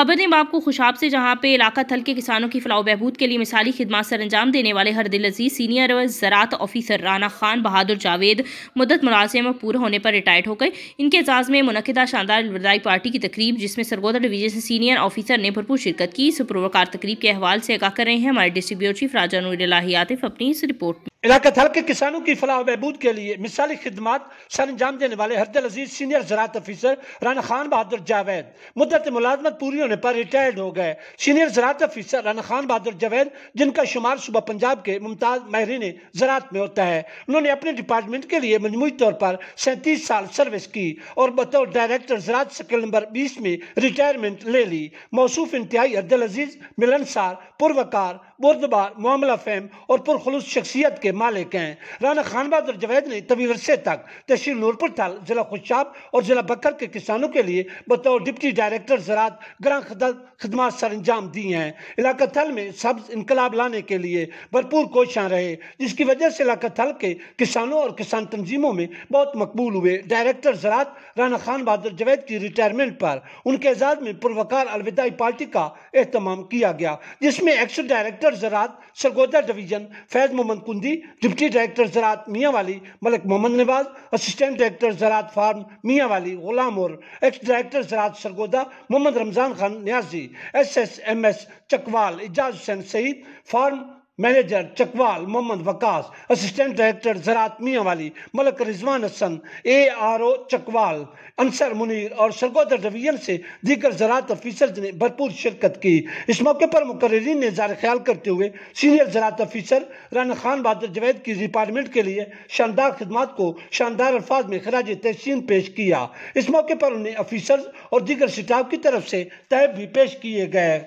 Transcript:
खबर ने आपको खुशाब से जहाँ पे इलाका थल के किसानों की फलाह बहबूद के लिए मिसाली खिदमत सर अंजाम देने वाले हरदिल अजीज सीनियर ज़रात ऑफिसर राना खान बहादुर जावेद मुदत मुलाजिम पूरे होने पर रिटायर्ड हो गए इनके एजाज़ में मनदा शानदार लबरदाई पार्टी की तकरीब जिसमें सरगोदा डिवीजन से सीनियर ऑफिसर ने भरपूर शिरकत की इस प्रोकार तकरीब के अहवाल से आगा कर रहे हैं हमारे डिस्ट्रीब्यूटर चीफ राजा नूर आतिफ अपनी इस रिपोर्ट में इलाका थल के किसानों की फलाह बहबूद के लिए मिसाली खदमात सर अंजाम देने वाले हरदल अजीज सीनियर ज़रात अफीसर राना खान बहादुर जावेद मुद्दत मुलाजमत पूरी होने पर रिटायर्ड हो गए सीनियर ज़रात अफीसर राना खान बहादुर जावेद जिनका शुमार सुबह पंजाब के मुमताज़ माहरीन ज़रात में होता है उन्होंने अपने डिपार्टमेंट के लिए मजमू तौर पर सैंतीस साल सर्विस की और बतौर डायरेक्टर ज़रात शक्ल नंबर बीस में रिटायरमेंट ले ली मौसू इंतहाई हरदल अजीज़ मिलनसार पुरवकार बुरदबार मामला फैम और पुरखलूस शख्सियत के के मालिक हैं राना खान बहादुर जवेद ने तभी वर्षे तक तहसील नूरपुर थल जिला खुशाब और जिला बकर के किसानों के लिए बतौर डिप्टी डायरेक्टर ज़रात ग्राम खदमात सर अंजाम दी हैं इलाका थल में सब्ज इनकलाब लाने के लिए भरपूर कोशां रहे जिसकी वजह से इलाका थल के किसानों और किसान तंजीमों में बहुत मकबूल हुए डायरेक्टर ज़रात राना खान बहादुर जवेद की रिटायरमेंट पर उनके एजाज में पुरवकार अलविदाई पार्टी का एहतमाम किया गया जिसमें एक्स डायरेक्टर ज़रात Sargodha division Faiz Muhammad Kundi deputy director ज़रात Mianwali Malik Muhammad Nawaz assistant director ज़रात फार्म मियाँ वाली गुलाम और एक्स डायरेक्टर ज़रात Sargodha Muhammad Ramzan Khan Niazi S S M S Chakwal Ejaz Hussain Saeed farm manager Chakwal Muhammad Waqas assistant director ज़रात Mianwali Malik Rizwan Hassan A R O Chakwal Ansar Munir और सरगोदर रवीन से दीगर ज़रात अफीसर ने भरपूर शिरकत की इस मौके पर मुकर्रीन ने जार ख्याल करते हुए सीनियर ज़रात अफीसर राना खान बहादुर जवैद की डिपार्टमेंट के लिए शानदार खदमात को शानदार अल्फाज में खराज तहसीन पेश किया इस मौके पर उन्हें अफीसर और दीगर स्टाफ की तरफ से तय भी पेश किए गए